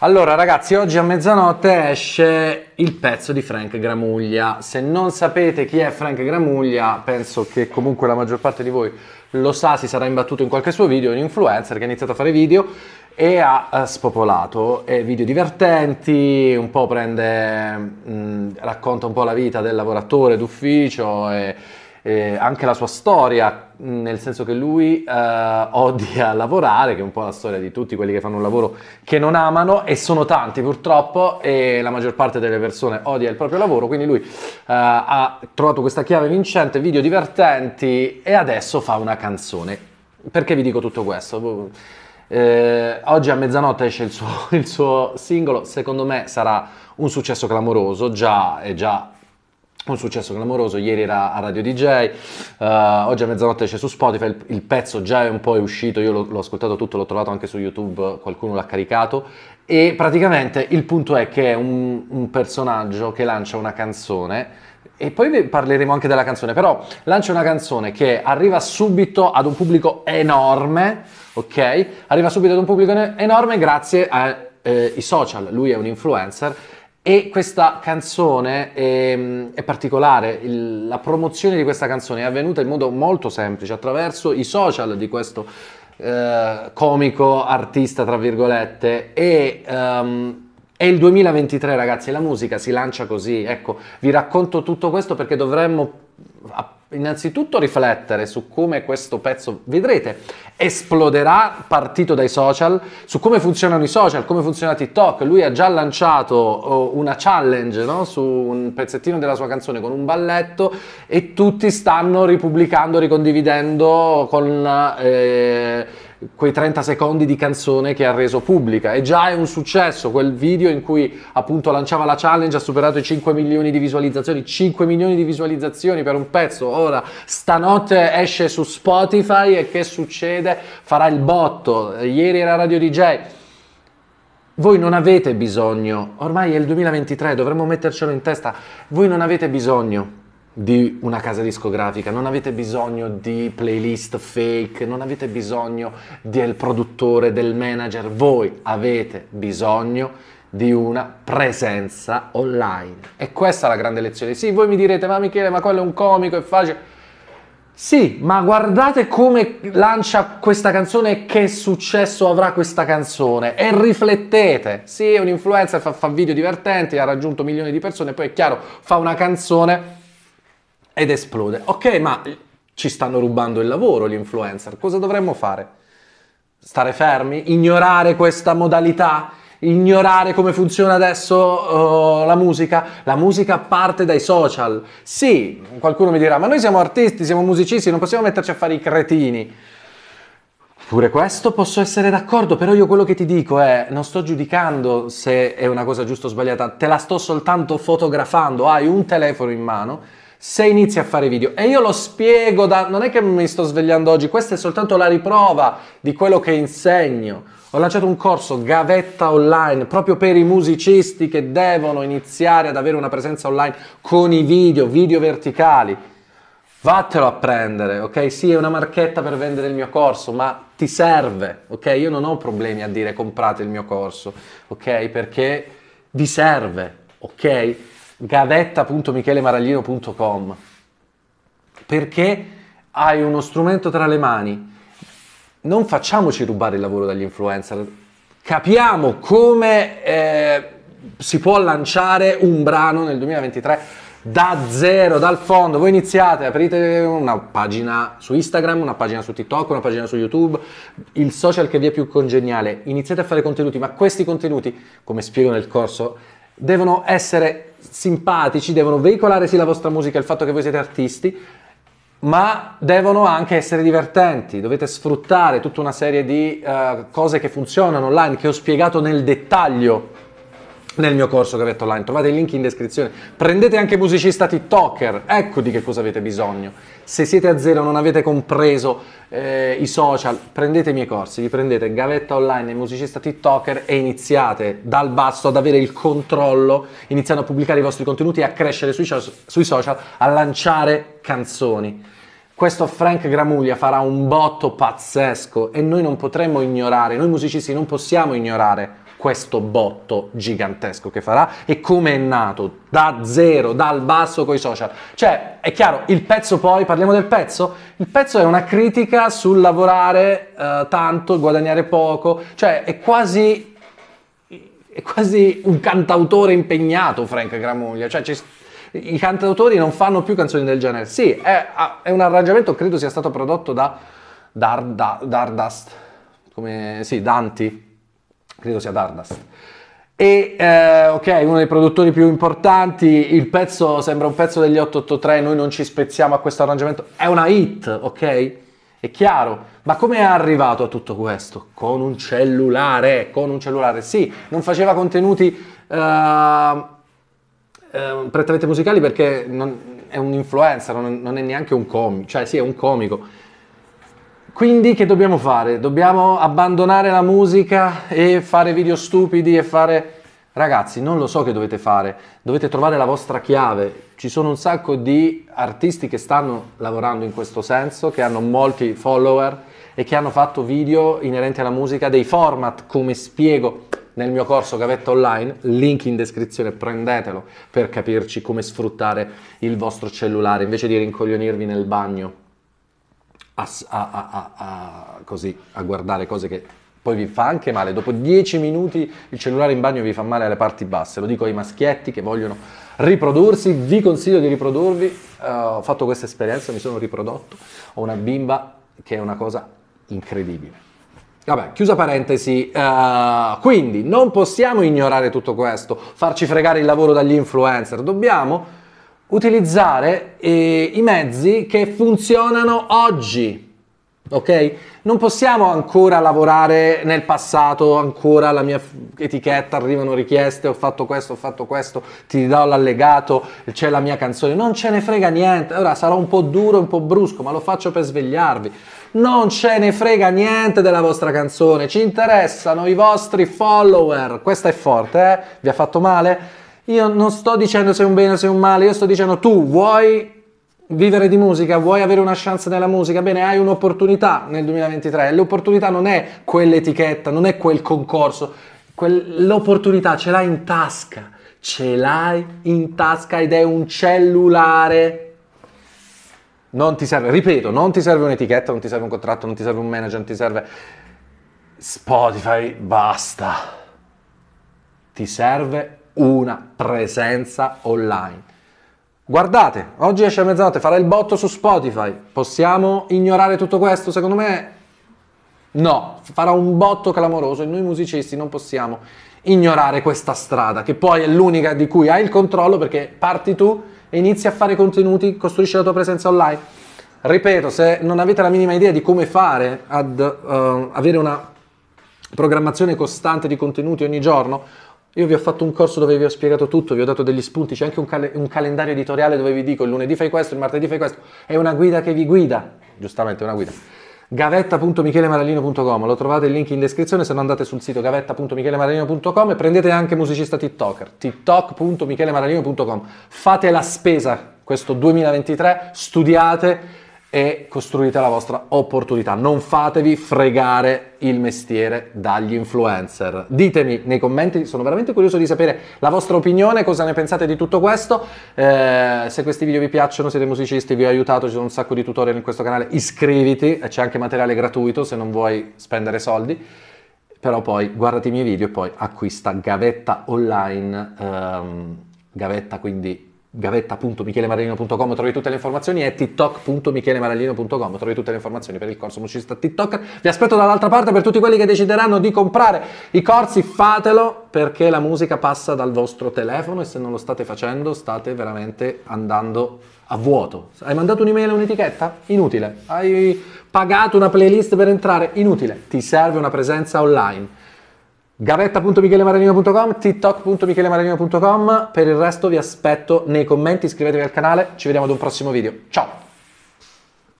Allora ragazzi, oggi a mezzanotte esce il pezzo di Frank Gramuglia. Se non sapete chi è Frank Gramuglia, penso che comunque la maggior parte di voi lo sa, si sarà imbattuto in qualche suo video, è un influencer che ha iniziato a fare video e ha eh, spopolato e video divertenti, un po' prende, mh, mm, racconta un po' la vita del lavoratore d'ufficio e eh, anche la sua storia, nel senso che lui eh, odia lavorare, che è un po' la storia di tutti quelli che fanno un lavoro che non amano, e sono tanti purtroppo, e la maggior parte delle persone odia il proprio lavoro, quindi lui eh, ha trovato questa chiave vincente, video divertenti, e adesso fa una canzone. Perché vi dico tutto questo? Boh. Eh, oggi a mezzanotte esce il suo, il suo, singolo, secondo me sarà un successo clamoroso, già, è già un successo clamoroso, ieri era a Radio DJ, uh, eh, oggi a mezzanotte c'è su Spotify, il, il, pezzo già è un po' uscito, io l'ho, ascoltato tutto, l'ho trovato anche su YouTube, qualcuno l'ha caricato e praticamente il punto è che è un, un personaggio che lancia una canzone e poi parleremo anche della canzone, però lancia una canzone che arriva subito ad un pubblico enorme, ok? Arriva subito ad un pubblico enorme grazie ai eh, social, lui è un influencer e questa canzone è, ehm, è particolare, Il, la promozione di questa canzone è avvenuta in modo molto semplice attraverso i social di questo eh, comico artista, tra virgolette, e um, è il 2023 ragazzi, la musica si lancia così, ecco, vi racconto tutto questo perché dovremmo innanzitutto riflettere su come questo pezzo, vedrete, esploderà partito dai social, su come funzionano i social, come funziona TikTok. Lui ha già lanciato oh, una challenge no? su un pezzettino della sua canzone con un balletto e tutti stanno ripubblicando, ricondividendo con... Eh, quei 30 secondi di canzone che ha reso pubblica e già è un successo quel video in cui appunto lanciava la challenge ha superato i 5 milioni di visualizzazioni 5 milioni di visualizzazioni per un pezzo ora stanotte esce su Spotify e che succede? farà il botto ieri era Radio DJ voi non avete bisogno, ormai è il 2023, dovremmo mettercelo in testa, voi non avete bisogno di una casa discografica, non avete bisogno di playlist fake, non avete bisogno del produttore, del manager, voi avete bisogno di una presenza online. E questa è la grande lezione. Sì, voi mi direte, ma Michele, ma quello è un comico, è facile. Sì, ma guardate come lancia questa canzone e che successo avrà questa canzone. E riflettete. Sì, è un influencer, fa, fa video divertenti, ha raggiunto milioni di persone, poi è chiaro, fa una canzone ed esplode. Ok, ma ci stanno rubando il lavoro gli influencer, cosa dovremmo fare? Stare fermi? Ignorare questa modalità? Ignorare come funziona adesso uh, la musica? La musica parte dai social. Sì, qualcuno mi dirà, ma noi siamo artisti, siamo musicisti, non possiamo metterci a fare i cretini. Pure questo posso essere d'accordo, però io quello che ti dico è, non sto giudicando se è una cosa giusta o sbagliata, te la sto soltanto fotografando, hai un telefono in mano se inizi a fare video. E io lo spiego, da, non è che mi sto svegliando oggi, questa è soltanto la riprova di quello che insegno. Ho lanciato un corso gavetta online proprio per i musicisti che devono iniziare ad avere una presenza online con i video, video verticali. Vattelo a prendere, ok? Sì, è una marchetta per vendere il mio corso, ma ti serve, ok? Io non ho problemi a dire comprate il mio corso, ok? Perché vi serve, ok? gavetta.michelemaraglino.com perché hai uno strumento tra le mani. Non facciamoci rubare il lavoro dagli influencer, capiamo come eh, si può lanciare un brano nel 2023 da zero, dal fondo. Voi iniziate, aprite una pagina su Instagram, una pagina su TikTok, una pagina su YouTube, il social che vi è più congeniale. Iniziate a fare contenuti, ma questi contenuti, come spiego nel corso, devono essere simpatici, devono veicolare sì la vostra musica, il fatto che voi siete artisti, ma devono anche essere divertenti, dovete sfruttare tutta una serie di uh, cose che funzionano online, che ho spiegato nel dettaglio nel mio corso Gavetto Online. Trovate il link in descrizione. Prendete anche musicista TikToker, ecco di che cosa avete bisogno. Se siete a zero, non avete compreso eh, i social, prendete i miei corsi, vi prendete Gavetta Online e musicista TikToker e iniziate dal basso ad avere il controllo, iniziando a pubblicare i vostri contenuti e a crescere sui, sui social, a lanciare canzoni. Questo Frank Gramuglia farà un botto pazzesco e noi non potremmo ignorare, noi musicisti non possiamo ignorare questo botto gigantesco che farà e come è nato da zero, dal basso coi social. Cioè, è chiaro, il pezzo poi, parliamo del pezzo? Il pezzo è una critica sul lavorare eh, tanto, guadagnare poco, cioè è quasi è quasi un cantautore impegnato Frank Gramuglia, cioè ci, i cantautori non fanno più canzoni del genere. Sì, è, è un arrangiamento, credo sia stato prodotto da Dardast, Dar come, sì, Danti, credo sia Dardas. E eh, ok, uno dei produttori più importanti, il pezzo sembra un pezzo degli 883, noi non ci spezziamo a questo arrangiamento, è una hit, ok? È chiaro, ma come è arrivato a tutto questo? Con un cellulare, con un cellulare, sì, non faceva contenuti uh, uh, prettamente musicali perché non, è un influencer, non, non è neanche un comico, cioè sì è un comico, quindi che dobbiamo fare? Dobbiamo abbandonare la musica e fare video stupidi e fare... Ragazzi, non lo so che dovete fare, dovete trovare la vostra chiave. Ci sono un sacco di artisti che stanno lavorando in questo senso, che hanno molti follower e che hanno fatto video inerenti alla musica, dei format, come spiego nel mio corso Gavetta Online, link in descrizione, prendetelo per capirci come sfruttare il vostro cellulare invece di rincoglionirvi nel bagno a, a, a, così, a guardare cose che poi vi fa anche male. Dopo dieci minuti il cellulare in bagno vi fa male alle parti basse. Lo dico ai maschietti che vogliono riprodursi, vi consiglio di riprodurvi. Uh, ho fatto questa esperienza, mi sono riprodotto. Ho una bimba che è una cosa incredibile. Vabbè, chiusa parentesi, uh, quindi non possiamo ignorare tutto questo, farci fregare il lavoro dagli influencer, dobbiamo utilizzare eh, i mezzi che funzionano oggi. Ok? Non possiamo ancora lavorare nel passato, ancora la mia etichetta, arrivano richieste, ho fatto questo, ho fatto questo, ti do l'allegato, c'è la mia canzone, non ce ne frega niente, ora sarò un po' duro, un po' brusco, ma lo faccio per svegliarvi. Non ce ne frega niente della vostra canzone, ci interessano i vostri follower, questa è forte, eh? Vi ha fatto male? Io non sto dicendo se è un bene o se è un male, io sto dicendo tu vuoi vivere di musica, vuoi avere una chance nella musica, bene, hai un'opportunità nel 2023. L'opportunità non è quell'etichetta, non è quel concorso, l'opportunità ce l'hai in tasca, ce l'hai in tasca ed è un cellulare. Non ti serve, ripeto, non ti serve un'etichetta, non ti serve un contratto, non ti serve un manager, non ti serve Spotify, basta. Ti serve una presenza online. Guardate, oggi esce a mezzanotte, farà il botto su Spotify. Possiamo ignorare tutto questo? Secondo me no, farà un botto clamoroso e noi musicisti non possiamo ignorare questa strada, che poi è l'unica di cui hai il controllo perché parti tu e inizi a fare contenuti, costruisci la tua presenza online. Ripeto, se non avete la minima idea di come fare ad uh, avere una programmazione costante di contenuti ogni giorno io vi ho fatto un corso dove vi ho spiegato tutto, vi ho dato degli spunti, c'è anche un, cal- un calendario editoriale dove vi dico il lunedì fai questo, il martedì fai questo. È una guida che vi guida, giustamente una guida gavetta.michelemarallino.com lo trovate il link in descrizione se no andate sul sito gavetta.michelemarallino.com e prendete anche musicista tiktoker tiktok.michelemarallino.com fate la spesa questo 2023 studiate e costruite la vostra opportunità. Non fatevi fregare il mestiere dagli influencer. Ditemi nei commenti, sono veramente curioso di sapere la vostra opinione, cosa ne pensate di tutto questo. Eh, se questi video vi piacciono, siete musicisti, vi ho aiutato, ci sono un sacco di tutorial in questo canale, iscriviti, eh, c'è anche materiale gratuito se non vuoi spendere soldi. Però poi guardati i miei video e poi acquista Gavetta Online, ehm, Gavetta quindi gavetta.michelemarellino.com trovi tutte le informazioni e tiktok.michelemarellino.com trovi tutte le informazioni per il corso musicista TikTok. Vi aspetto dall'altra parte per tutti quelli che decideranno di comprare i corsi, fatelo perché la musica passa dal vostro telefono e se non lo state facendo state veramente andando a vuoto. Hai mandato un'email e un'etichetta? Inutile. Hai pagato una playlist per entrare? Inutile. Ti serve una presenza online gavetta.michelemaragino.com, tiktok.michelemaragino.com, per il resto vi aspetto nei commenti, iscrivetevi al canale, ci vediamo ad un prossimo video, ciao!